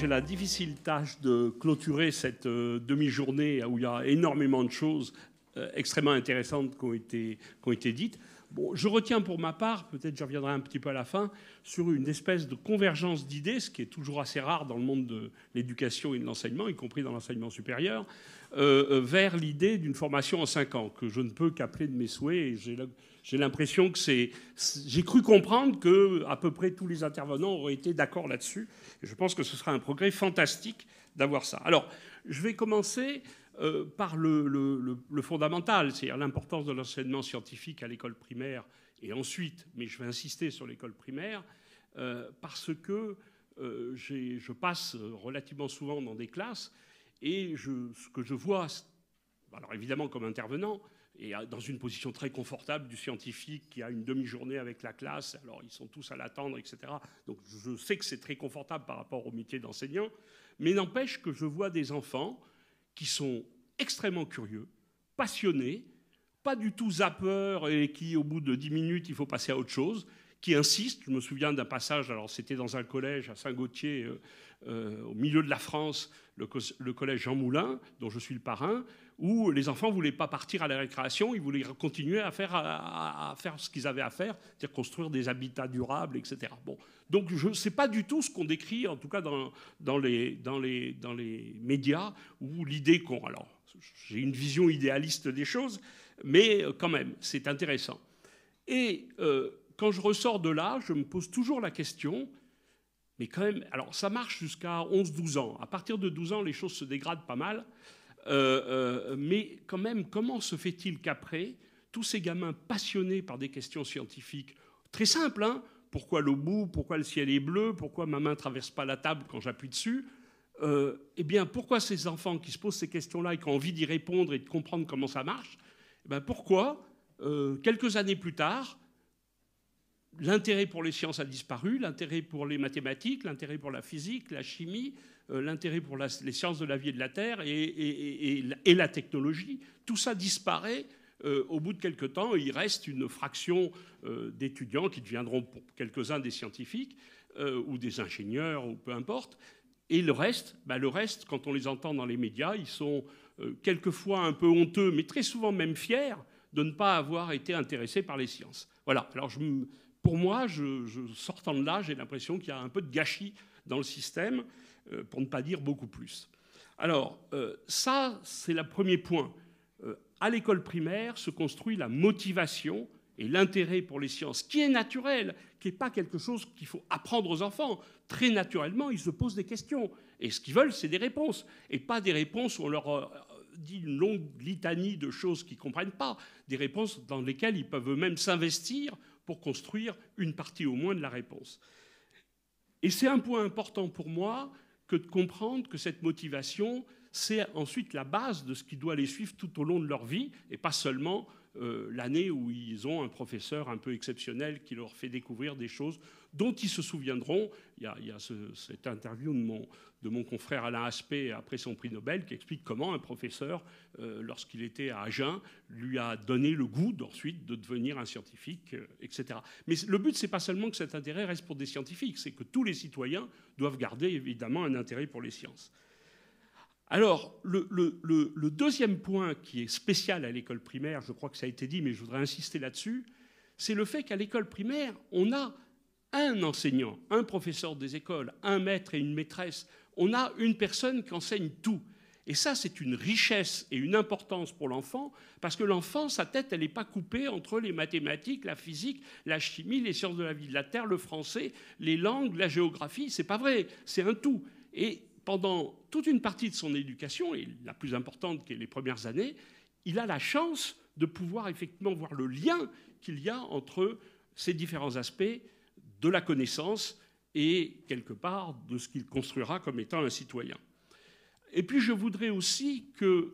J'ai la difficile tâche de clôturer cette euh, demi-journée où il y a énormément de choses euh, extrêmement intéressantes qui ont été, qui ont été dites je retiens pour ma part, peut-être je reviendrai un petit peu à la fin, sur une espèce de convergence d'idées, ce qui est toujours assez rare dans le monde de l'éducation et de l'enseignement, y compris dans l'enseignement supérieur, euh, euh, vers l'idée d'une formation en 5 ans, que je ne peux qu'appeler de mes souhaits. J'ai l'impression que c'est. J'ai cru comprendre que à peu près tous les intervenants auraient été d'accord là-dessus. Je pense que ce sera un progrès fantastique d'avoir ça. Alors, je vais commencer euh, par le, fondamental, c'est-à-dire l'importance de l'enseignement scientifique à l'école primaire et ensuite, mais je vais insister sur l'école primaire, euh, parce que euh, je passe relativement souvent dans des classes et ce que je vois, alors évidemment comme intervenant, et dans une position très confortable du scientifique qui a une demi-journée avec la classe, alors ils sont tous à l'attendre, etc. Donc je sais que c'est très confortable par rapport au métier d'enseignant, mais n'empêche que je vois des enfants qui sont extrêmement curieux, passionnés, pas du tout zappeurs et qui, au bout de 10 minutes, il faut passer à autre chose, qui insistent. Je me souviens d'un passage, alors c'était dans un collège à Saint-Gauthier, euh, euh, au milieu de la France, le collège Jean Moulin, dont je suis le parrain, où les enfants ne voulaient pas partir à la récréation, ils voulaient continuer à faire, ce qu'ils avaient à faire, c'est-à-dire construire des habitats durables, etc. Bon. Donc je ne sais pas du tout ce qu'on décrit, en tout cas dans, les, médias, ou l'idée qu'on... Alors, j'ai une vision idéaliste des choses, mais euh, quand même, c'est intéressant. Et euh, quand je ressors de là, je me pose toujours la question, mais quand même, alors ça marche jusqu'à 11-12 ans. À partir de 12 ans, les choses se dégradent pas mal. Euh, euh, mais quand même, comment se fait-il qu'après, tous ces gamins passionnés par des questions scientifiques très simples, hein, pourquoi l'eau bout, pourquoi le ciel est bleu, pourquoi ma main traverse pas la table quand j'appuie dessus, euh, eh bien, pourquoi ces enfants qui se posent ces questions-là et qui ont envie d'y répondre et de comprendre comment ça marche, eh pourquoi, quelques années plus tard, l'intérêt pour les sciences a disparu, l'intérêt pour les mathématiques, l'intérêt pour la physique, la chimie, euh, l'intérêt pour les sciences de la vie et de la terre et, la technologie. Tout ça disparaît euh, au bout de quelques temps. Il reste une fraction euh, d'étudiants qui deviendront pour quelques-uns des scientifiques ou des ingénieurs ou peu importe. Et le reste, bah, le reste, quand on les entend dans les médias, ils sont quelquefois un peu honteux, mais très souvent même fiers de ne pas avoir été intéressés par les sciences. Voilà. Alors je, pour moi, je, sortant de là, j'ai l'impression qu'il y a un peu de gâchis dans le système, euh, pour ne pas dire beaucoup plus. Alors, euh, ça, c'est le premier point. Euh, à l'école primaire se construit la motivation et l'intérêt pour les sciences, qui est naturel, qui n'est pas quelque chose qu'il faut apprendre aux enfants. Très naturellement, ils se posent des questions. Et ce qu'ils veulent, c'est des réponses. Et pas des réponses où on leur dit une longue litanie de choses qu'ils ne comprennent pas. Des réponses dans lesquelles ils peuvent eux-mêmes s'investir construire une partie au moins de la réponse. Et c'est un point important pour moi que de comprendre que cette motivation, c'est ensuite la base de ce qui doit les suivre tout au long de leur vie, et pas seulement euh, l'année où ils ont un professeur un peu exceptionnel qui leur fait découvrir des choses dont ils se souviendront. Il y a, cette interview de mon, confrère Alain Aspect après son prix Nobel qui explique comment un professeur, euh, lorsqu'il était à Agen, lui a donné le goût ensuite de devenir un scientifique, euh, etc. Mais le but, ce n'est pas seulement que cet intérêt reste pour des scientifiques, c'est que tous les citoyens doivent garder évidemment un intérêt pour les sciences. Alors, le, deuxième point qui est spécial à l'école primaire, je crois que ça a été dit, mais je voudrais insister là-dessus, c'est le fait qu'à l'école primaire, on a un enseignant, un professeur des écoles, un maître et une maîtresse. On a une personne qui enseigne tout. Et ça, c'est une richesse et une importance pour l'enfant, parce que l'enfant, sa tête, elle n'est pas coupée entre les mathématiques, la physique, la chimie, les sciences de la vie de la Terre, le français, les langues, la géographie. C'est pas vrai, c'est un tout. Et pendant toute une partie de son éducation, et la plus importante qui est les premières années, il a la chance de pouvoir effectivement voir le lien qu'il y a entre ces différents aspects de la connaissance et quelque part de ce qu'il construira comme étant un citoyen. Et puis je voudrais aussi que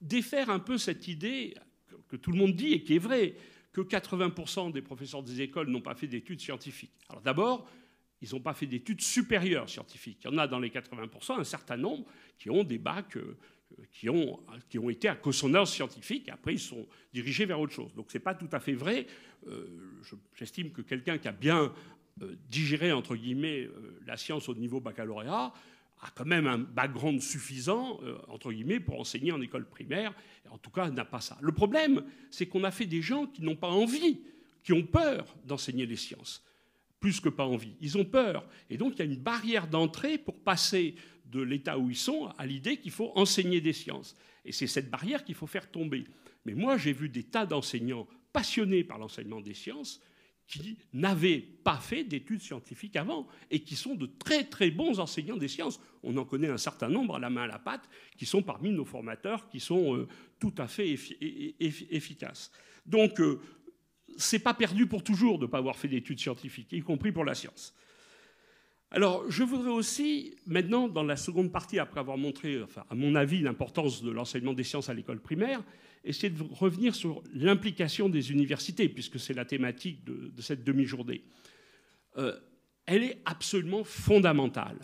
défaire un peu cette idée que tout le monde dit et qui est vraie, que 80% des professeurs des écoles n'ont pas fait d'études scientifiques. Alors d'abord, ils n'ont pas fait d'études supérieures scientifiques. Il y en a dans les 80%, un certain nombre, qui ont des bacs, euh, euh, qui, ont, qui ont été à consonance scientifique, et après ils sont dirigés vers autre chose. Donc ce n'est pas tout à fait vrai. Euh, j'estime que quelqu'un qui a bien digéré, entre guillemets, la science au niveau baccalauréat, a quand même un background suffisant, entre guillemets, pour enseigner en école primaire, en tout cas n'a pas ça. Le problème, c'est qu'on a fait des gens qui n'ont pas envie, qui ont peur d'enseigner les sciences plus que pas envie. Ils ont peur. Et donc il y a une barrière d'entrée pour passer de l'état où ils sont à l'idée qu'il faut enseigner des sciences. Et c'est cette barrière qu'il faut faire tomber. Mais moi, j'ai vu des tas d'enseignants passionnés par l'enseignement des sciences qui n'avaient pas fait d'études scientifiques avant et qui sont de très très bons enseignants des sciences. On en connaît un certain nombre à la main à la patte qui sont parmi nos formateurs qui sont euh, tout à fait efficaces. Donc euh, c'est pas perdu pour toujours de ne pas avoir fait d'études scientifiques, y compris pour la science. Alors, je voudrais aussi, maintenant, dans la seconde partie, après avoir montré, enfin, à mon avis, l'importance de l'enseignement des sciences à l'école primaire, essayer de revenir sur l'implication des universités, puisque c'est la thématique de, cette demi-journée. Euh, elle est absolument fondamentale.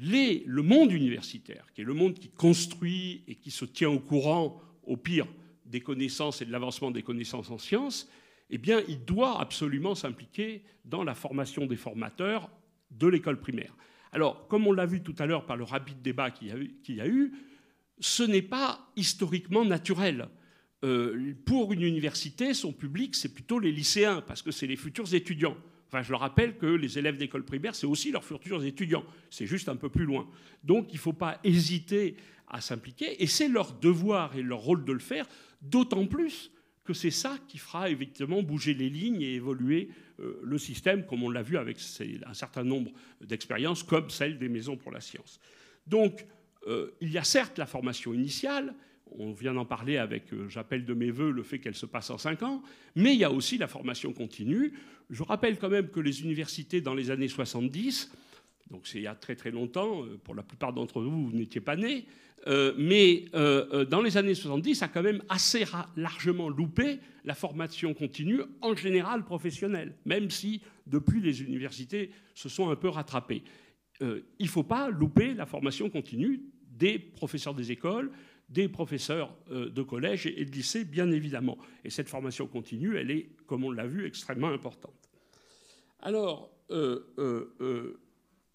le monde universitaire, qui est le monde qui construit et qui se tient au courant, au pire, des connaissances et de l'avancement des connaissances en sciences, eh bien, il doit absolument s'impliquer dans la formation des formateurs de l'école primaire. Alors, comme on l'a vu tout à l'heure par le rapide débat qu'il y a eu, ce n'est pas historiquement naturel. Euh, pour une université, son public, c'est plutôt les lycéens, parce que c'est les futurs étudiants. Enfin, je le rappelle que les élèves d'école primaire, c'est aussi leurs futurs étudiants. C'est juste un peu plus loin. Donc, il ne faut pas hésiter à s'impliquer, et c'est leur devoir et leur rôle de le faire, d'autant plus que c'est ça qui fera effectivement bouger les lignes et évoluer euh, le système, comme on l'a vu avec un certain nombre d'expériences, comme celle des maisons pour la science. Donc, euh, il y a certes la formation initiale, on vient d'en parler avec, euh, j'appelle de mes voeux, le fait qu'elle se passe en 5 ans, mais il y a aussi la formation continue. Je rappelle quand même que les universités, dans les années 70, donc c'est il y a très très longtemps, euh, pour la plupart d'entre vous, vous n'étiez pas nés, euh, mais euh, dans les années 70, ça a quand même assez largement loupé la formation continue, en général professionnelle, même si depuis les universités se sont un peu rattrapées. il ne faut pas louper la formation continue des professeurs des écoles, des professeurs de collège et de lycée, bien évidemment. Et cette formation continue, elle est, comme on l'a vu, extrêmement importante. Alors,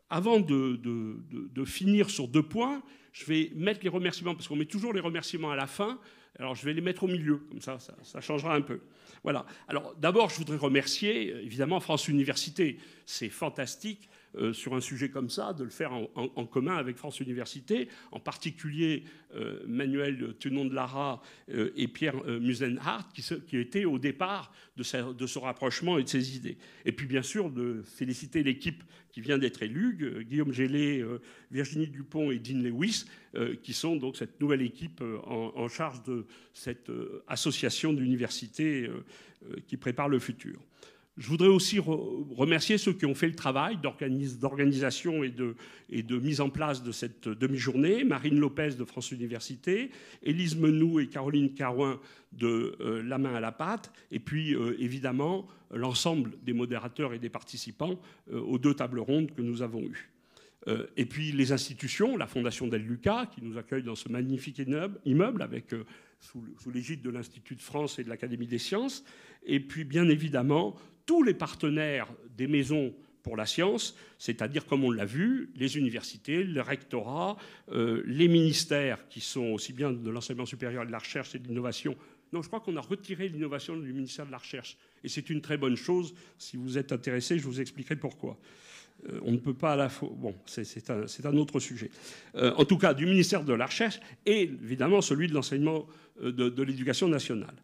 avant de, finir sur deux points, je vais mettre les remerciements, parce qu'on met toujours les remerciements à la fin. Alors je vais les mettre au milieu, comme ça, ça, ça changera un peu. Voilà. Alors d'abord, je voudrais remercier évidemment France Université. C'est fantastique euh, sur un sujet comme ça, de le faire en, commun avec France Université, en particulier euh, Manuel Tenon de Lara euh, et Pierre Musenhardt, qui, étaient au départ de, ce rapprochement et de ces idées. Et puis bien sûr, de féliciter l'équipe qui vient d'être élue, Guillaume Gélé, Virginie Dupont et Dean Lewis, qui sont donc cette nouvelle équipe en charge de cette association d'universités qui prépare le futur. Je voudrais aussi remercier ceux qui ont fait le travail d'organisation et de, mise en place de cette euh, demi-journée, Marine Lopez de France Université, Élise Menou et Caroline Carouin de euh, La main à la pâte, et puis euh, évidemment l'ensemble des modérateurs et des participants aux deux tables rondes que nous avons eues. et puis les institutions, la Fondation Del Lucas, qui nous accueille dans ce magnifique immeuble avec sous l'égide de l'Institut de France et de l'Académie des sciences, et puis bien évidemment tous les partenaires des maisons pour la science, c'est-à-dire, comme on l'a vu, les universités, le rectorat, euh, les ministères qui sont aussi bien de l'enseignement supérieur et de la recherche et de l'innovation. Non, je crois qu'on a retiré l'innovation du ministère de la recherche. Et c'est une très bonne chose. Si vous êtes intéressé, je vous expliquerai pourquoi. Euh, on ne peut pas à la fois. Bon, c'est un, autre sujet. Euh, en tout cas, du ministère de la recherche et évidemment celui de l'enseignement de, de l'éducation nationale.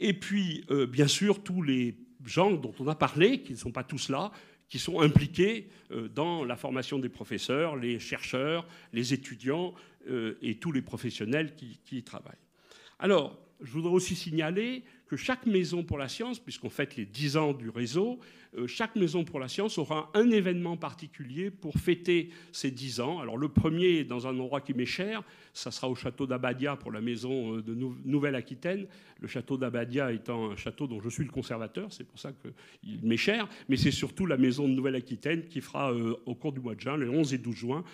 Et puis, bien sûr, tous les gens dont on a parlé, qui ne sont pas tous là, qui sont impliqués euh, dans la formation des professeurs, les chercheurs, les étudiants euh, et tous les professionnels qui, y travaillent. Alors, je voudrais aussi signaler que chaque maison pour la science, puisqu'on fête les 10 ans du réseau, euh, chaque maison pour la science aura un événement particulier pour fêter ces 10 ans. Alors le premier, dans un endroit qui m'est cher, ça sera au château d'Abadia pour la maison euh, de Nouvelle-Aquitaine. Le château d'Abadia étant un château dont je suis le conservateur, c'est pour ça qu'il m'est cher, mais c'est surtout la maison de Nouvelle-Aquitaine qui fera euh, au cours du mois de juin, le 11 et 12 juin,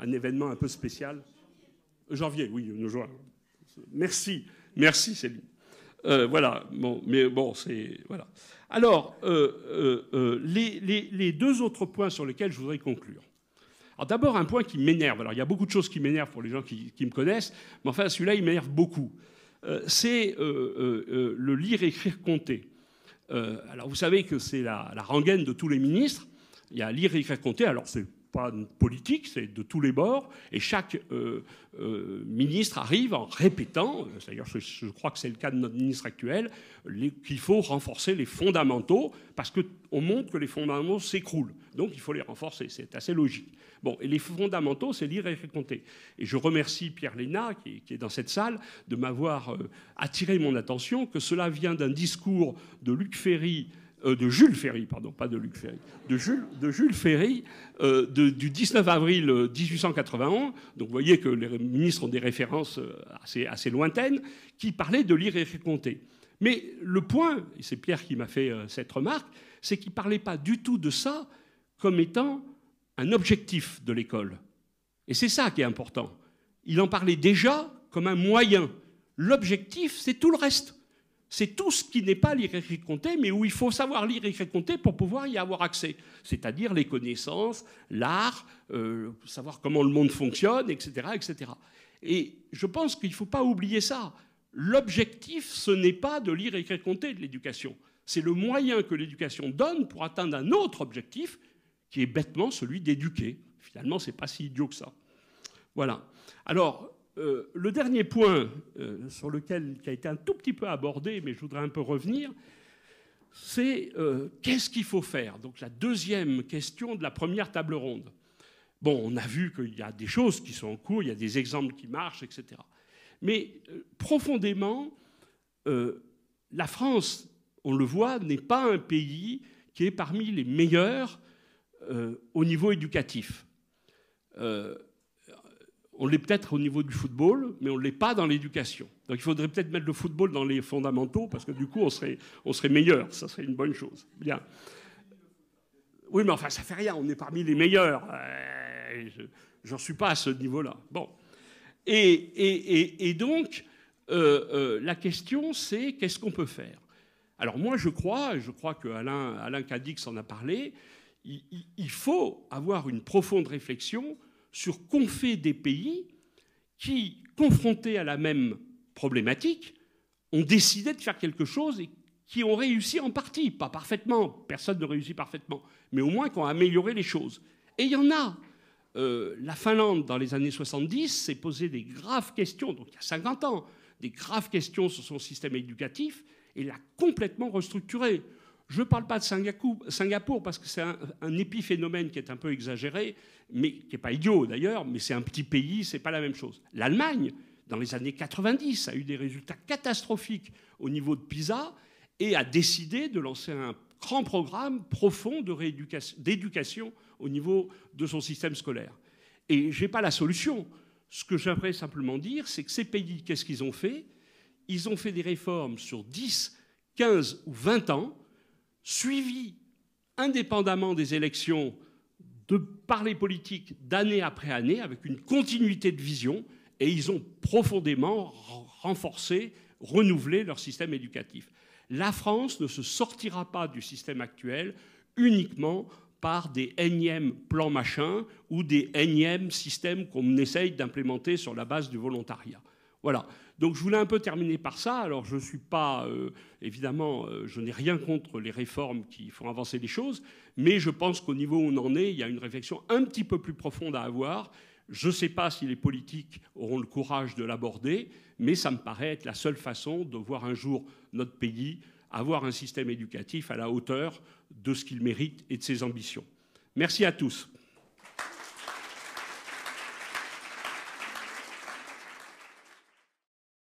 un événement un peu spécial. Janvier, oui, juin. Merci. Merci Céline. Euh, voilà, bon, mais bon, c'est. Voilà. Alors, euh, euh, euh, les, deux autres points sur lesquels je voudrais conclure. Alors, d'abord, un point qui m'énerve. Alors, il y a beaucoup de choses qui m'énervent pour les gens qui, me connaissent, mais enfin, celui-là, il m'énerve beaucoup. c'est le lire, écrire, compter. alors, vous savez que c'est la, la, rengaine de tous les ministres. Il y a lire, écrire, compter. Alors, c'est pas politique, c'est de tous les bords, et chaque euh, euh, ministre arrive en répétant, d'ailleurs je, crois que c'est le cas de notre ministre actuel, qu'il faut renforcer les fondamentaux, parce qu'on montre que les fondamentaux s'écroulent, donc il faut les renforcer, c'est assez logique. Bon, et les fondamentaux, c'est lire et raconter. Et je remercie Pierre Léna, qui, est dans cette salle, de m'avoir euh, attiré mon attention que cela vient d'un discours de Luc Ferry, euh, de Jules Ferry, pardon, pas de Luc Ferry, de Jules, Ferry euh, du 19 avril 1891, euh, donc vous voyez que les ministres ont des références assez, lointaines, qui parlaient de lire et Mais le point, et c'est Pierre qui m'a fait cette remarque, c'est qu'il ne parlait pas du tout de ça comme étant un objectif de l'école. Et c'est ça qui est important. Il en parlait déjà comme un moyen. L'objectif, c'est tout le reste c'est tout ce qui n'est pas lire et compter, mais où il faut savoir lire et compter pour pouvoir y avoir accès, c'est-à-dire les connaissances, l'art, euh, savoir comment le monde fonctionne, etc. etc. Et je pense qu'il ne faut pas oublier ça. L'objectif, ce n'est pas de lire et compter de l'éducation, c'est le moyen que l'éducation donne pour atteindre un autre objectif, qui est bêtement celui d'éduquer. Finalement, ce n'est pas si idiot que ça. Voilà. Alors, euh, le dernier point euh, sur lequel qui a été un tout petit peu abordé, mais je voudrais un peu revenir, c'est euh, qu'est-ce qu'il faut faire Donc la deuxième question de la première table ronde. Bon, on a vu qu'il y a des choses qui sont en cours, il y a des exemples qui marchent, etc. Mais profondément, la France, on le voit, n'est pas un pays qui est parmi les meilleurs au niveau éducatif. On l'est peut-être au niveau du football, mais on ne l'est pas dans l'éducation. Donc il faudrait peut-être mettre le football dans les fondamentaux, parce que du coup, on serait, on serait meilleur. Ça serait une bonne chose. Bien. Oui, mais enfin, ça fait rien. On est parmi les meilleurs. Euh, je J'en suis pas à ce niveau-là. Bon. Et, donc, euh, euh, la question, c'est qu'est-ce qu'on peut faire Alors moi, je crois, je crois que Alain, Alain Cadix en a parlé, il faut avoir une profonde réflexion sur qu'on fait des pays qui, confrontés à la même problématique, ont décidé de faire quelque chose et qui ont réussi en partie, pas parfaitement, personne ne réussit parfaitement, mais au moins qui ont amélioré les choses. Et il y en a. Euh, la Finlande, dans les années 70, s'est posé des graves questions, donc il y a 50 ans, des graves questions sur son système éducatif, et l'a complètement restructuré. Je ne parle pas de Singapour parce que c'est un, épiphénomène qui est un peu exagéré, mais qui n'est pas idiot d'ailleurs, mais c'est un petit pays, c'est pas la même chose. L'Allemagne, dans les années 90, a eu des résultats catastrophiques au niveau de PISA et a décidé de lancer un grand programme profond d'éducation au niveau de son système scolaire. Et je n'ai pas la solution. Ce que j'aimerais simplement dire, c'est que ces pays, qu'est-ce qu'ils ont fait Ils ont fait des réformes sur 10, 15 ou 20 ans suivi indépendamment des élections de, par les politiques d'année après année, avec une continuité de vision, et ils ont profondément renforcé, renouvelé leur système éducatif. La France ne se sortira pas du système actuel uniquement par des énièmes plans machins ou des énièmes systèmes qu'on essaye d'implémenter sur la base du volontariat. Voilà. Donc je voulais un peu terminer par ça. Alors je ne suis pas, euh, évidemment, euh, je n'ai rien contre les réformes qui font avancer les choses, mais je pense qu'au niveau où on en est, il y a une réflexion un petit peu plus profonde à avoir. Je ne sais pas si les politiques auront le courage de l'aborder, mais ça me paraît être la seule façon de voir un jour notre pays avoir un système éducatif à la hauteur de ce qu'il mérite et de ses ambitions. Merci à tous.